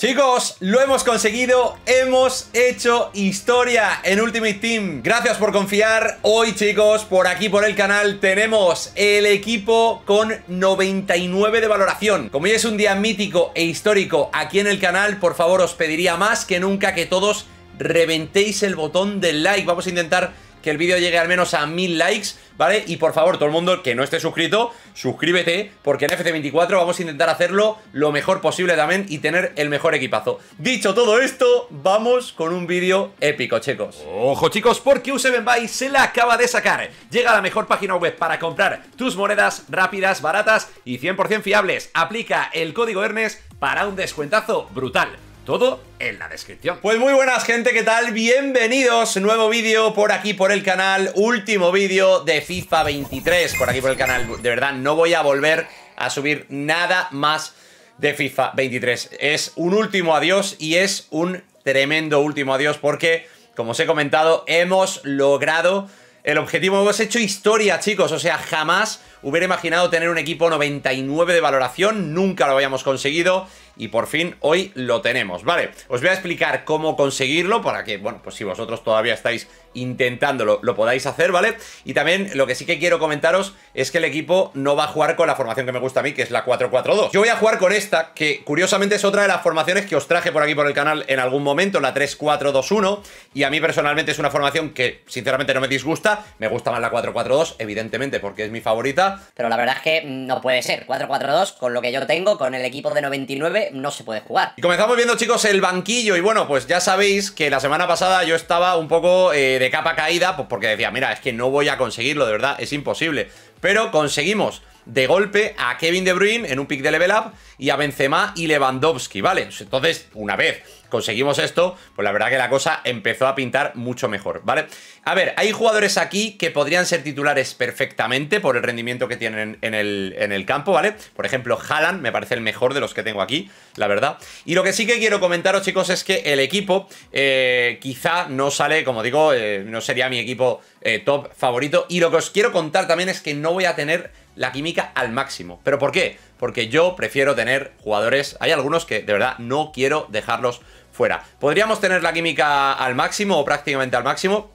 Chicos, lo hemos conseguido, hemos hecho historia en Ultimate Team Gracias por confiar, hoy chicos, por aquí por el canal tenemos el equipo con 99 de valoración Como ya es un día mítico e histórico aquí en el canal, por favor os pediría más que nunca que todos reventéis el botón del like Vamos a intentar que el vídeo llegue al menos a mil likes, ¿vale? Y por favor, todo el mundo que no esté suscrito, suscríbete, porque en FC24 vamos a intentar hacerlo lo mejor posible también y tener el mejor equipazo. Dicho todo esto, vamos con un vídeo épico, chicos. Ojo, chicos, porque U7 Buy se la acaba de sacar. Llega a la mejor página web para comprar tus monedas rápidas, baratas y 100% fiables. Aplica el código ERNES para un descuentazo brutal todo en la descripción. Pues muy buenas gente, ¿qué tal? Bienvenidos, nuevo vídeo por aquí por el canal, último vídeo de FIFA 23 por aquí por el canal. De verdad, no voy a volver a subir nada más de FIFA 23. Es un último adiós y es un tremendo último adiós porque, como os he comentado, hemos logrado el objetivo. Hemos hecho historia, chicos, o sea, jamás Hubiera imaginado tener un equipo 99 de valoración, nunca lo habíamos conseguido y por fin hoy lo tenemos, ¿vale? Os voy a explicar cómo conseguirlo para que, bueno, pues si vosotros todavía estáis intentándolo, lo podáis hacer, ¿vale? Y también lo que sí que quiero comentaros es que el equipo no va a jugar con la formación que me gusta a mí, que es la 4-4-2. Yo voy a jugar con esta, que curiosamente es otra de las formaciones que os traje por aquí por el canal en algún momento, la 3-4-2-1, y a mí personalmente es una formación que sinceramente no me disgusta, me gusta más la 4-4-2, evidentemente, porque es mi favorita, pero la verdad es que no puede ser. 4-4-2, con lo que yo tengo, con el equipo de 99, no se puede jugar. Y comenzamos viendo, chicos, el banquillo. Y bueno, pues ya sabéis que la semana pasada yo estaba un poco eh, de capa caída, pues porque decía, mira, es que no voy a conseguirlo, de verdad, es imposible. Pero conseguimos de golpe a Kevin De Bruyne en un pick de level up y a Benzema y Lewandowski, ¿vale? Pues entonces, una vez conseguimos esto, pues la verdad que la cosa empezó a pintar mucho mejor, ¿vale? A ver, hay jugadores aquí que podrían ser titulares perfectamente por el rendimiento que tienen en el, campo, ¿vale? Por ejemplo, Haaland me parece el mejor de los que tengo aquí, la verdad. Y lo que sí que quiero comentaros, chicos, es que el equipo eh, quizá no sale, como digo, eh, no sería mi equipo eh, top favorito. Y lo que os quiero contar también es que no voy a tener la química al máximo. ¿Pero por qué? Porque yo prefiero tener jugadores... Hay algunos que de verdad no quiero dejarlos fuera. Podríamos tener la química al máximo o prácticamente al máximo,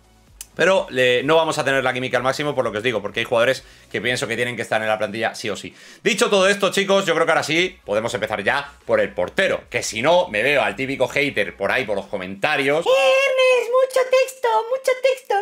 pero no vamos a tener la química al máximo, por lo que os digo, porque hay jugadores que pienso que tienen que estar en la plantilla sí o sí. Dicho todo esto, chicos, yo creo que ahora sí podemos empezar ya por el portero. Que si no, me veo al típico hater por ahí por los comentarios. Ernest, mucho texto, mucho texto.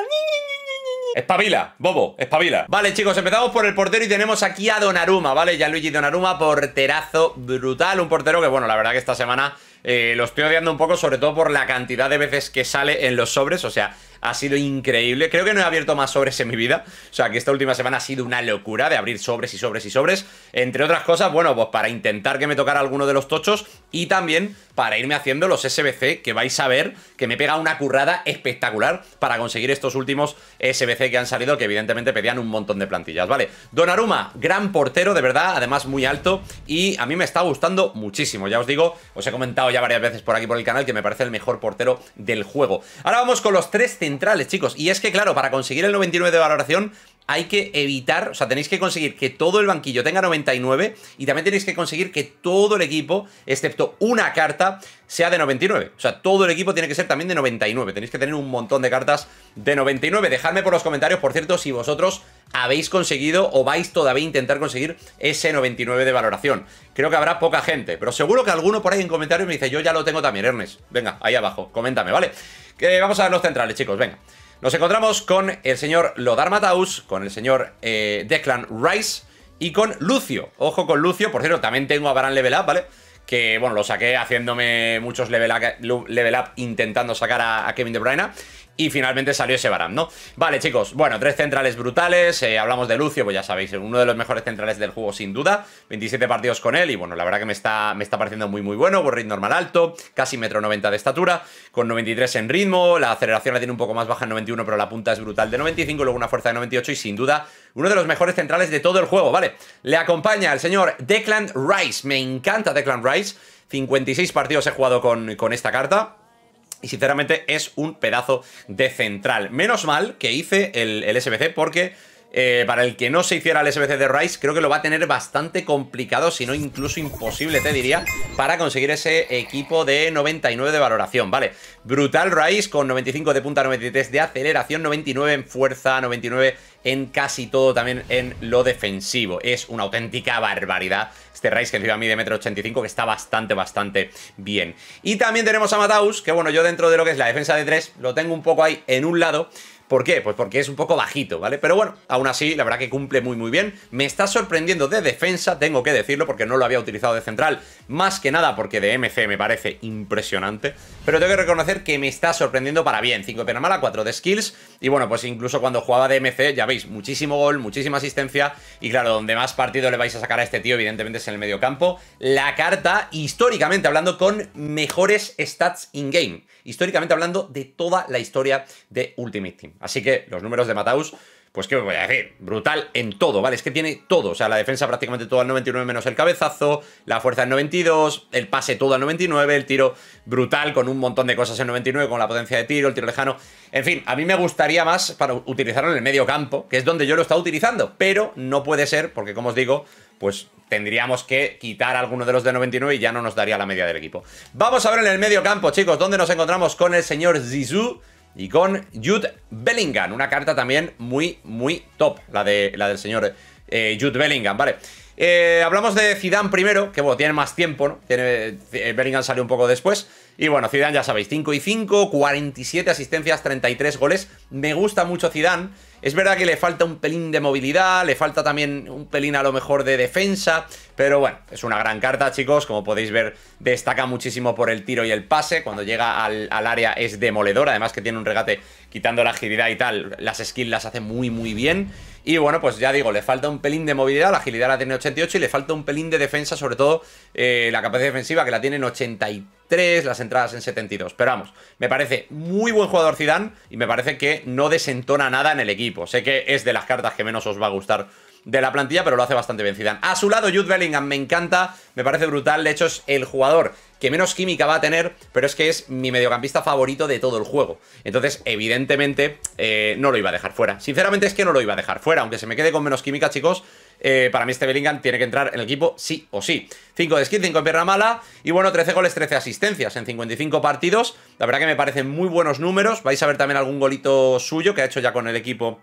Espabila, bobo, espabila. Vale, chicos, empezamos por el portero y tenemos aquí a Donaruma, ¿vale? ya Luigi Donaruma, porterazo brutal. Un portero que, bueno, la verdad que esta semana eh, lo estoy odiando un poco, sobre todo por la cantidad de veces que sale en los sobres. O sea, ha sido increíble. Creo que no he abierto más sobres en mi vida. O sea, que esta última semana ha sido una locura de abrir sobres y sobres y sobres. Entre otras cosas, bueno, pues para intentar que me tocara alguno de los tochos y también para irme haciendo los SBC que vais a ver que me pega una currada espectacular para conseguir estos últimos SBC que han salido que evidentemente pedían un montón de plantillas, ¿vale? Don Aruma, gran portero de verdad, además muy alto y a mí me está gustando muchísimo, ya os digo, os he comentado ya varias veces por aquí por el canal que me parece el mejor portero del juego. Ahora vamos con los tres centrales, chicos, y es que claro, para conseguir el 99 de valoración hay que evitar, o sea, tenéis que conseguir que todo el banquillo tenga 99 y también tenéis que conseguir que todo el equipo, excepto una carta, sea de 99. O sea, todo el equipo tiene que ser también de 99. Tenéis que tener un montón de cartas de 99. Dejadme por los comentarios, por cierto, si vosotros habéis conseguido o vais todavía a intentar conseguir ese 99 de valoración. Creo que habrá poca gente, pero seguro que alguno por ahí en comentarios me dice, yo ya lo tengo también, Ernest. Venga, ahí abajo, coméntame, ¿vale? Eh, vamos a ver los centrales, chicos, venga. Nos encontramos con el señor Lodar Mataus, con el señor eh, Declan Rice y con Lucio. Ojo con Lucio, por cierto, también tengo a Baran Level Up, ¿vale? Que, bueno, lo saqué haciéndome muchos level up, intentando sacar a, a Kevin De Bruyne y finalmente salió ese Baram, ¿no? Vale, chicos, bueno, tres centrales brutales, eh, hablamos de Lucio, pues ya sabéis, uno de los mejores centrales del juego sin duda, 27 partidos con él y bueno, la verdad que me está, me está pareciendo muy muy bueno, buen normal alto, casi metro 90 de estatura, con 93 en ritmo, la aceleración la tiene un poco más baja en 91, pero la punta es brutal de 95, luego una fuerza de 98 y sin duda uno de los mejores centrales de todo el juego, ¿vale? Le acompaña el señor Declan Rice, me encanta Declan Rice, 56 partidos he jugado con, con esta carta, y sinceramente es un pedazo de central. Menos mal que hice el, el SBC porque eh, para el que no se hiciera el SBC de Rice, creo que lo va a tener bastante complicado, si no incluso imposible, te diría, para conseguir ese equipo de 99 de valoración, ¿vale? Brutal Rice con 95 de punta, 93 de aceleración, 99 en fuerza, 99 en casi todo también en lo defensivo. Es una auténtica barbaridad este Rice que encima de metro 85 que está bastante, bastante bien. Y también tenemos a Mataus, que bueno, yo dentro de lo que es la defensa de 3 lo tengo un poco ahí en un lado, ¿Por qué? Pues porque es un poco bajito, ¿vale? Pero bueno, aún así, la verdad que cumple muy muy bien. Me está sorprendiendo de defensa, tengo que decirlo, porque no lo había utilizado de central. Más que nada porque de MC me parece impresionante. Pero tengo que reconocer que me está sorprendiendo para bien. 5 de pena mala, 4 de skills. Y bueno, pues incluso cuando jugaba de MC, ya veis, muchísimo gol, muchísima asistencia. Y claro, donde más partido le vais a sacar a este tío, evidentemente, es en el mediocampo. La carta, históricamente hablando, con mejores stats in-game. Históricamente hablando de toda la historia de Ultimate Team. Así que los números de Mataus, pues qué voy a decir, brutal en todo, ¿vale? Es que tiene todo, o sea, la defensa prácticamente todo al 99 menos el cabezazo, la fuerza en 92, el pase todo al 99, el tiro brutal con un montón de cosas en 99, con la potencia de tiro, el tiro lejano. En fin, a mí me gustaría más para utilizarlo en el medio campo, que es donde yo lo estaba utilizando, pero no puede ser porque, como os digo, pues tendríamos que quitar alguno de los de 99 y ya no nos daría la media del equipo. Vamos a ver en el medio campo, chicos, dónde nos encontramos con el señor Zizou. Y con Jude Bellingham, una carta también muy, muy top, la, de, la del señor eh, Jude Bellingham, ¿vale? Eh, hablamos de Zidane primero, que bueno, tiene más tiempo, ¿no? Tiene, eh, Bellingham salió un poco después. Y bueno, Zidane ya sabéis, 5 y 5, 47 asistencias, 33 goles. Me gusta mucho Zidane. Es verdad que le falta un pelín de movilidad, le falta también un pelín a lo mejor de defensa, pero bueno, es una gran carta, chicos. Como podéis ver, destaca muchísimo por el tiro y el pase. Cuando llega al, área es demoledor. Además que tiene un regate quitando la agilidad y tal. Las skills las hace muy, muy bien. Y bueno, pues ya digo, le falta un pelín de movilidad, la agilidad la tiene 88 y le falta un pelín de defensa, sobre todo eh, la capacidad defensiva que la tiene en 83, las entradas en 72. Pero vamos, me parece muy buen jugador Zidane y me parece que no desentona nada en el equipo. Sé que es de las cartas que menos os va a gustar de la plantilla, pero lo hace bastante vencida. A su lado, Jude Bellingham me encanta, me parece brutal, de hecho es el jugador que menos química va a tener, pero es que es mi mediocampista favorito de todo el juego. Entonces, evidentemente, eh, no lo iba a dejar fuera. Sinceramente es que no lo iba a dejar fuera, aunque se me quede con menos química, chicos, eh, para mí este Bellingham tiene que entrar en el equipo sí o sí. 5 de skin, 5 en pierna mala y bueno, 13 goles, 13 asistencias en 55 partidos. La verdad que me parecen muy buenos números. Vais a ver también algún golito suyo que ha hecho ya con el equipo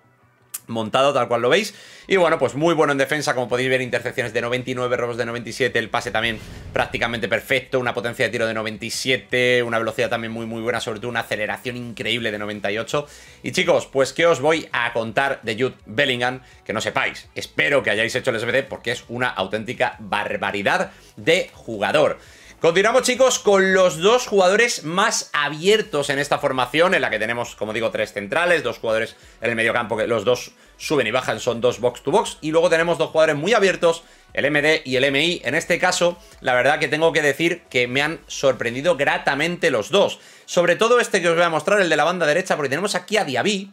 montado tal cual lo veis. Y bueno, pues muy bueno en defensa, como podéis ver, intercepciones de 99, robos de 97, el pase también prácticamente perfecto, una potencia de tiro de 97, una velocidad también muy muy buena, sobre todo una aceleración increíble de 98. Y chicos, pues ¿qué os voy a contar de Jude Bellingham? Que no sepáis, espero que hayáis hecho el SBD porque es una auténtica barbaridad de jugador. Continuamos, chicos, con los dos jugadores más abiertos en esta formación, en la que tenemos, como digo, tres centrales, dos jugadores en el mediocampo, que los dos suben y bajan, son dos box to box, y luego tenemos dos jugadores muy abiertos, el MD y el MI. En este caso, la verdad que tengo que decir que me han sorprendido gratamente los dos. Sobre todo este que os voy a mostrar, el de la banda derecha, porque tenemos aquí a Diaby,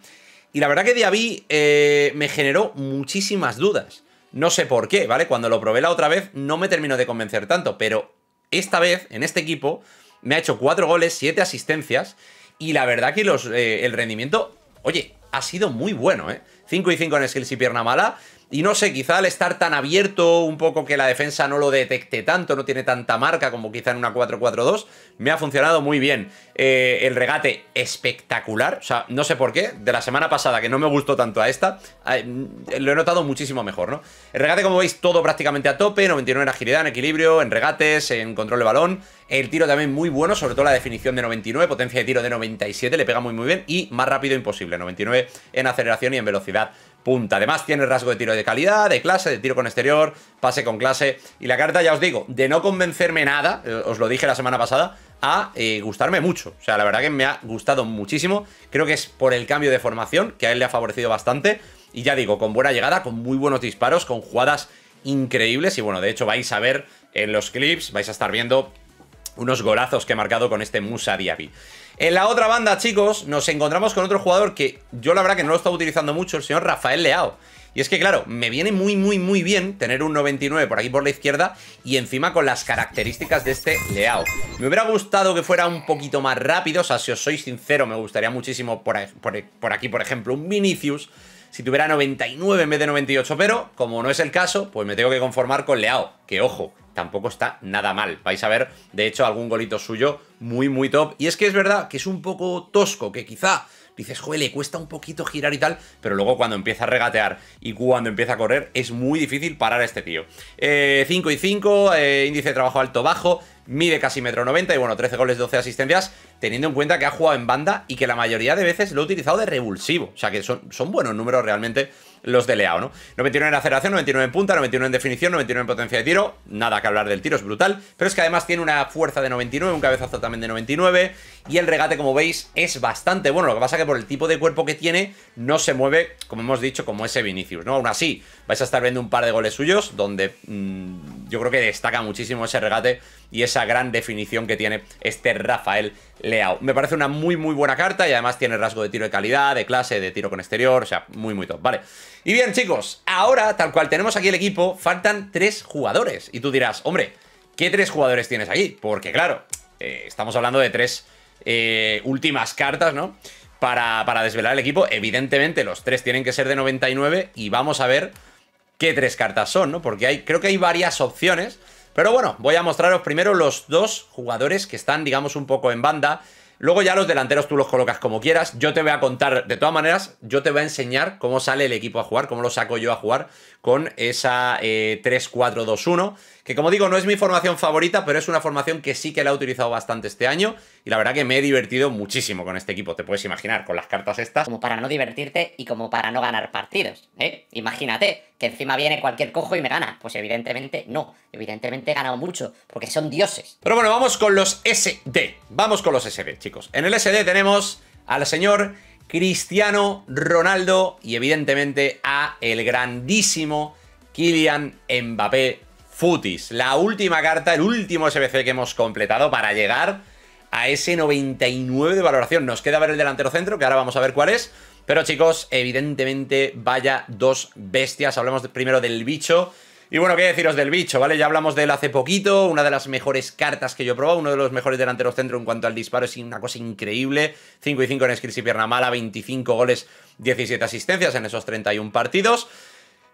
y la verdad que Diaby eh, me generó muchísimas dudas. No sé por qué, ¿vale? Cuando lo probé la otra vez no me terminó de convencer tanto, pero esta vez, en este equipo, me ha hecho 4 goles, 7 asistencias. Y la verdad que eh, el rendimiento, oye, ha sido muy bueno, ¿eh? 5 y 5 en skills y pierna mala. Y no sé, quizá al estar tan abierto, un poco que la defensa no lo detecte tanto, no tiene tanta marca como quizá en una 4-4-2, me ha funcionado muy bien. Eh, el regate espectacular, o sea, no sé por qué, de la semana pasada que no me gustó tanto a esta, mm, lo he notado muchísimo mejor, ¿no? El regate, como veis, todo prácticamente a tope, 99 en agilidad, en equilibrio, en regates, en control de balón. El tiro también muy bueno, sobre todo la definición de 99, potencia de tiro de 97, le pega muy muy bien y más rápido imposible, 99 en aceleración y en velocidad punta. Además tiene rasgo de tiro de calidad, de clase, de tiro con exterior, pase con clase. Y la carta, ya os digo, de no convencerme nada, eh, os lo dije la semana pasada, a eh, gustarme mucho. O sea, la verdad que me ha gustado muchísimo. Creo que es por el cambio de formación, que a él le ha favorecido bastante. Y ya digo, con buena llegada, con muy buenos disparos, con jugadas increíbles. Y bueno, de hecho vais a ver en los clips, vais a estar viendo unos golazos que he marcado con este Musa Diaby. En la otra banda, chicos, nos encontramos con otro jugador que yo la verdad que no lo está utilizando mucho, el señor Rafael Leao. Y es que, claro, me viene muy, muy, muy bien tener un 99 por aquí por la izquierda y encima con las características de este Leao. Me hubiera gustado que fuera un poquito más rápido, o sea, si os soy sincero, me gustaría muchísimo por, aquí, por ejemplo, un Vinicius si tuviera 99 en vez de 98, pero como no es el caso, pues me tengo que conformar con Leao, que ojo, tampoco está nada mal. Vais a ver, de hecho, algún golito suyo muy, muy top. Y es que es verdad que es un poco tosco, que quizá dices, joder, le cuesta un poquito girar y tal, pero luego cuando empieza a regatear y cuando empieza a correr, es muy difícil parar a este tío. 5 eh, y 5, eh, índice de trabajo alto-bajo, mide casi metro 90 y bueno, 13 goles, 12 asistencias, teniendo en cuenta que ha jugado en banda y que la mayoría de veces lo ha utilizado de revulsivo. O sea que son, son buenos números realmente los de Leao, ¿no? 91 en aceleración, 99 en punta, 91 en definición, 99 en potencia de tiro, nada que hablar del tiro, es brutal, pero es que además tiene una fuerza de 99, un cabezazo también de 99 y el regate, como veis, es bastante bueno, lo que pasa que por el tipo de cuerpo que tiene no se mueve, como hemos dicho, como ese Vinicius, ¿no? Aún así, vais a estar viendo un par de goles suyos donde mm, yo creo que destaca muchísimo ese regate y esa gran definición que tiene este Rafael Leao. Me parece una muy muy buena carta y además tiene rasgo de tiro de calidad, de clase, de tiro con exterior, o sea, muy muy top, ¿vale? Y bien chicos, ahora tal cual tenemos aquí el equipo, faltan tres jugadores y tú dirás, hombre, ¿qué tres jugadores tienes aquí? Porque claro, eh, estamos hablando de tres eh, últimas cartas, ¿no? Para, para desvelar el equipo, evidentemente los tres tienen que ser de 99 y vamos a ver qué tres cartas son, ¿no? Porque hay, creo que hay varias opciones pero bueno, voy a mostraros primero los dos jugadores que están, digamos, un poco en banda. Luego ya los delanteros tú los colocas como quieras. Yo te voy a contar, de todas maneras, yo te voy a enseñar cómo sale el equipo a jugar, cómo lo saco yo a jugar con esa 3-4-2-1. Eh, que como digo, no es mi formación favorita, pero es una formación que sí que la he utilizado bastante este año y la verdad que me he divertido muchísimo con este equipo, te puedes imaginar, con las cartas estas. Como para no divertirte y como para no ganar partidos, ¿eh? Imagínate que encima viene cualquier cojo y me gana. Pues evidentemente no, evidentemente he ganado mucho, porque son dioses. Pero bueno, vamos con los SD, vamos con los SD, chicos. En el SD tenemos al señor Cristiano Ronaldo y evidentemente a el grandísimo Kylian Mbappé Futis, la última carta, el último SBC que hemos completado para llegar a ese 99 de valoración. Nos queda ver el delantero centro, que ahora vamos a ver cuál es. Pero chicos, evidentemente, vaya dos bestias. Hablamos primero del bicho. Y bueno, qué deciros del bicho, ¿vale? Ya hablamos de él hace poquito, una de las mejores cartas que yo he probado, uno de los mejores delanteros centro en cuanto al disparo, es una cosa increíble. 5 y 5 en skills y pierna mala, 25 goles, 17 asistencias en esos 31 partidos.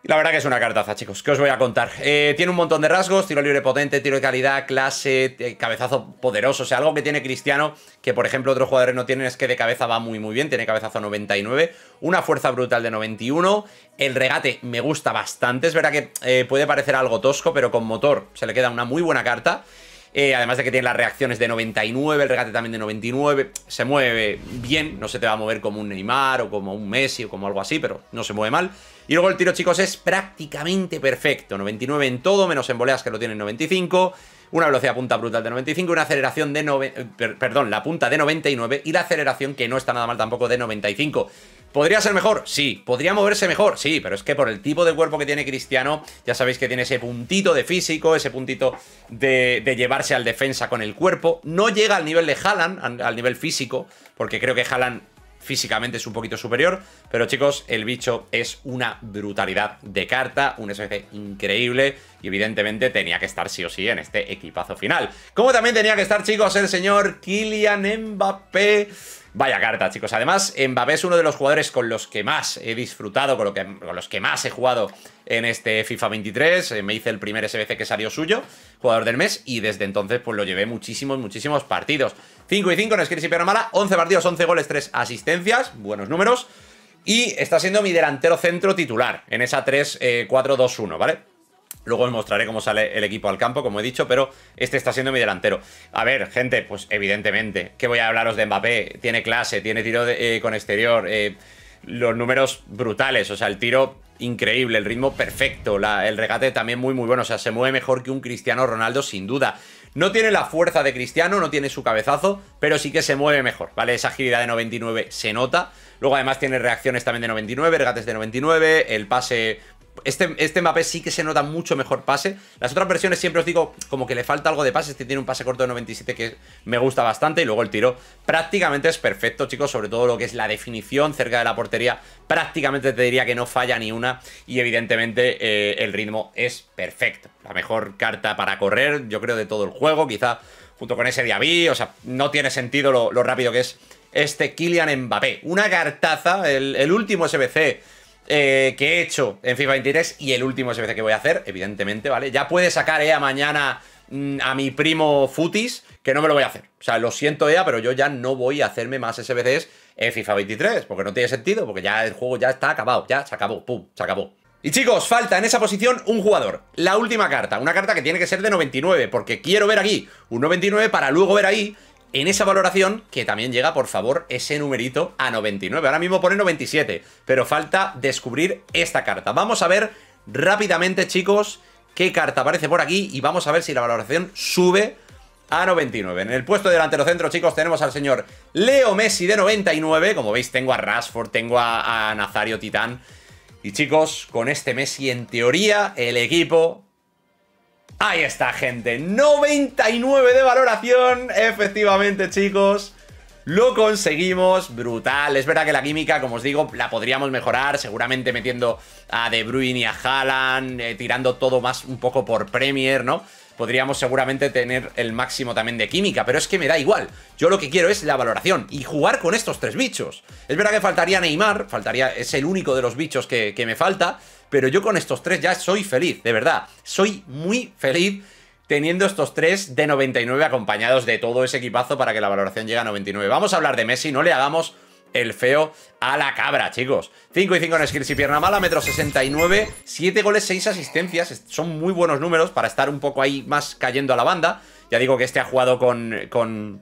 La verdad que es una cartaza, chicos. que os voy a contar? Eh, tiene un montón de rasgos, tiro libre potente, tiro de calidad, clase, eh, cabezazo poderoso. O sea, algo que tiene Cristiano, que por ejemplo otros jugadores no tienen, es que de cabeza va muy muy bien. Tiene cabezazo 99, una fuerza brutal de 91. El regate me gusta bastante. Es verdad que eh, puede parecer algo tosco, pero con motor se le queda una muy buena carta. Eh, además de que tiene las reacciones de 99, el regate también de 99. Se mueve bien, no se te va a mover como un Neymar o como un Messi o como algo así, pero no se mueve mal. Y luego el tiro, chicos, es prácticamente perfecto. 99 en todo, menos en voleas que lo tiene en 95. Una velocidad punta brutal de 95, una aceleración de... 9... Eh, perdón, la punta de 99 y la aceleración que no está nada mal tampoco de 95. ¿Podría ser mejor? Sí. ¿Podría moverse mejor? Sí, pero es que por el tipo de cuerpo que tiene Cristiano, ya sabéis que tiene ese puntito de físico, ese puntito de, llevarse al defensa con el cuerpo. No llega al nivel de Haaland, al nivel físico, porque creo que Haaland físicamente es un poquito superior, pero chicos, el bicho es una brutalidad de carta, un sFC increíble y evidentemente tenía que estar sí o sí en este equipazo final. Como también tenía que estar, chicos, el señor Kylian Mbappé Vaya carta, chicos. Además, Mbabé es uno de los jugadores con los que más he disfrutado, con, los que más he jugado en este FIFA 23. Eh, me hice el primer SBC que salió suyo, jugador del mes, y desde entonces pues lo llevé muchísimos, muchísimos partidos. 5 y 5 en Skirts y Piedra Mala, 11 partidos, 11 goles, 3 asistencias, buenos números. Y está siendo mi delantero centro titular en esa 3-4-2-1, eh, ¿vale? Luego os mostraré cómo sale el equipo al campo, como he dicho, pero este está siendo mi delantero. A ver, gente, pues evidentemente, que voy a hablaros de Mbappé? Tiene clase, tiene tiro eh, con exterior, eh, los números brutales, o sea, el tiro increíble, el ritmo perfecto, el regate también muy muy bueno, o sea, se mueve mejor que un Cristiano Ronaldo sin duda. No tiene la fuerza de Cristiano, no tiene su cabezazo, pero sí que se mueve mejor, ¿vale? Esa agilidad de 99 se nota. Luego además tiene reacciones también de 99, regates de 99, el pase este, este Mbappé sí que se nota mucho mejor pase. Las otras versiones siempre os digo como que le falta algo de pase. Este tiene un pase corto de 97 que me gusta bastante. Y luego el tiro prácticamente es perfecto, chicos. Sobre todo lo que es la definición cerca de la portería. Prácticamente te diría que no falla ni una. Y evidentemente eh, el ritmo es perfecto. La mejor carta para correr, yo creo, de todo el juego. Quizá junto con ese Diaby. O sea, no tiene sentido lo, rápido que es este Kylian Mbappé. Una cartaza, el, el último SBC eh, que he hecho en FIFA 23 y el último SBC que voy a hacer, evidentemente, ¿vale? Ya puede sacar EA mañana mm, a mi primo Futis, que no me lo voy a hacer. O sea, lo siento EA, pero yo ya no voy a hacerme más SBCs en FIFA 23, porque no tiene sentido, porque ya el juego ya está acabado, ya se acabó, pum, se acabó. Y chicos, falta en esa posición un jugador. La última carta, una carta que tiene que ser de 99, porque quiero ver aquí un 99 para luego ver ahí en esa valoración que también llega, por favor, ese numerito a 99. Ahora mismo pone 97, pero falta descubrir esta carta. Vamos a ver rápidamente, chicos, qué carta aparece por aquí y vamos a ver si la valoración sube a 99. En el puesto de delantero centro, chicos, tenemos al señor Leo Messi de 99. Como veis, tengo a Rashford, tengo a, a Nazario Titán. Y chicos, con este Messi, en teoría, el equipo Ahí está, gente. 99 de valoración. Efectivamente, chicos. Lo conseguimos, brutal. Es verdad que la química, como os digo, la podríamos mejorar, seguramente metiendo a De Bruyne y a Haaland, eh, tirando todo más un poco por Premier, ¿no? Podríamos seguramente tener el máximo también de química, pero es que me da igual. Yo lo que quiero es la valoración y jugar con estos tres bichos. Es verdad que faltaría Neymar, faltaría, es el único de los bichos que, que me falta, pero yo con estos tres ya soy feliz, de verdad. Soy muy feliz teniendo estos tres de 99 acompañados de todo ese equipazo para que la valoración llegue a 99. Vamos a hablar de Messi, no le hagamos el feo a la cabra, chicos. 5 y 5 en skills y pierna mala, metro 69, 7 goles, 6 asistencias. Son muy buenos números para estar un poco ahí más cayendo a la banda. Ya digo que este ha jugado con, con,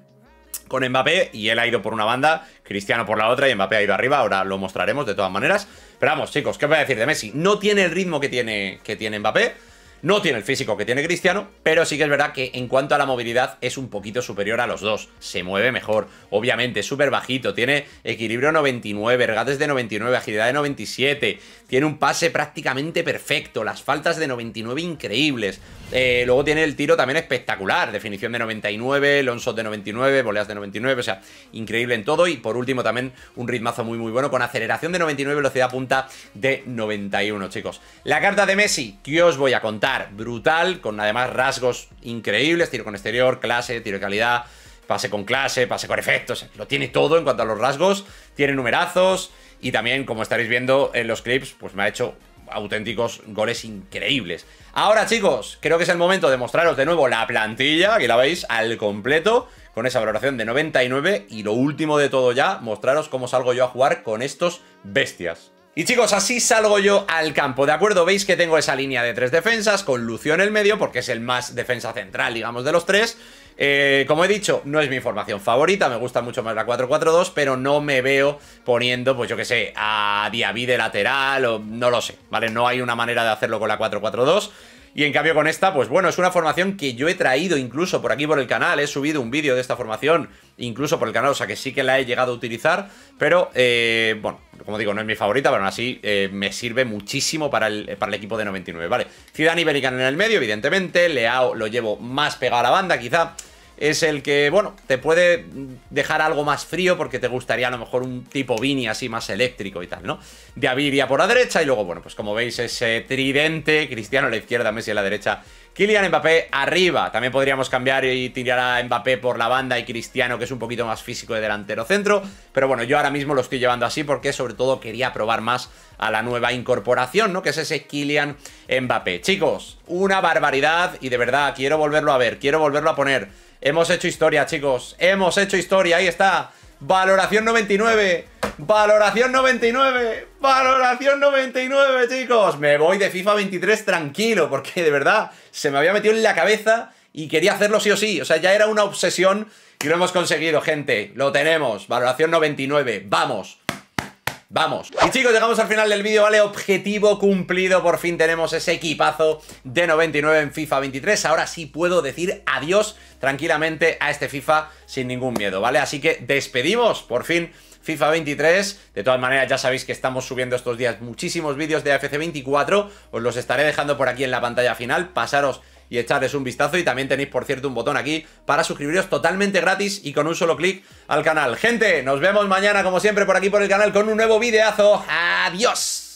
con Mbappé y él ha ido por una banda, Cristiano por la otra y Mbappé ha ido arriba. Ahora lo mostraremos de todas maneras. Pero vamos, chicos, ¿qué os voy a decir de Messi? No tiene el ritmo que tiene, que tiene Mbappé no tiene el físico que tiene Cristiano, pero sí que es verdad que en cuanto a la movilidad es un poquito superior a los dos. Se mueve mejor, obviamente, súper bajito, tiene equilibrio 99, regates de 99, agilidad de 97, tiene un pase prácticamente perfecto, las faltas de 99 increíbles. Eh, luego tiene el tiro también espectacular, definición de 99, long de 99, voleas de 99, o sea, increíble en todo. Y por último también un ritmazo muy muy bueno con aceleración de 99, velocidad punta de 91, chicos. La carta de Messi, que os voy a contar, brutal, con además rasgos increíbles, tiro con exterior, clase, tiro de calidad, pase con clase, pase con efectos, lo tiene todo en cuanto a los rasgos, tiene numerazos, y también, como estaréis viendo en los clips, pues me ha hecho auténticos goles increíbles. Ahora, chicos, creo que es el momento de mostraros de nuevo la plantilla, que la veis al completo, con esa valoración de 99. Y lo último de todo ya, mostraros cómo salgo yo a jugar con estos bestias. Y chicos, así salgo yo al campo, ¿de acuerdo? Veis que tengo esa línea de tres defensas, con Lucio en el medio, porque es el más defensa central, digamos, de los tres. Eh, como he dicho, no es mi formación favorita, me gusta mucho más la 4-4-2, pero no me veo poniendo, pues yo que sé, a Diaby de lateral o no lo sé, ¿vale? No hay una manera de hacerlo con la 4-4-2. Y en cambio con esta, pues bueno, es una formación que yo he traído incluso por aquí por el canal, he subido un vídeo de esta formación incluso por el canal, o sea que sí que la he llegado a utilizar, pero eh, bueno, como digo, no es mi favorita, pero aún así eh, me sirve muchísimo para el, para el equipo de 99, ¿vale? ciudad y en el medio, evidentemente, Leao lo llevo más pegado a la banda quizá, es el que, bueno, te puede dejar algo más frío porque te gustaría a lo mejor un tipo Vini así más eléctrico y tal, ¿no? De Aviria por la derecha y luego, bueno, pues como veis ese tridente, Cristiano a la izquierda, Messi a la derecha, Kylian Mbappé arriba. También podríamos cambiar y tirar a Mbappé por la banda y Cristiano, que es un poquito más físico de delantero centro. Pero bueno, yo ahora mismo lo estoy llevando así porque sobre todo quería probar más a la nueva incorporación, ¿no? Que es ese Kylian Mbappé. Chicos, una barbaridad y de verdad quiero volverlo a ver, quiero volverlo a poner Hemos hecho historia, chicos. Hemos hecho historia, ahí está. Valoración 99. Valoración 99. Valoración 99, chicos. Me voy de FIFA 23 tranquilo, porque de verdad se me había metido en la cabeza y quería hacerlo sí o sí. O sea, ya era una obsesión y lo hemos conseguido, gente. Lo tenemos. Valoración 99. Vamos. Vamos. Y chicos, llegamos al final del vídeo, ¿vale? Objetivo cumplido, por fin tenemos ese equipazo de 99 en FIFA 23. Ahora sí puedo decir adiós tranquilamente a este FIFA sin ningún miedo, ¿vale? Así que despedimos, por fin... FIFA 23. De todas maneras, ya sabéis que estamos subiendo estos días muchísimos vídeos de AFC 24. Os los estaré dejando por aquí en la pantalla final. Pasaros y echarles un vistazo. Y también tenéis, por cierto, un botón aquí para suscribiros totalmente gratis y con un solo clic al canal. Gente, nos vemos mañana, como siempre, por aquí por el canal con un nuevo videazo. ¡Adiós!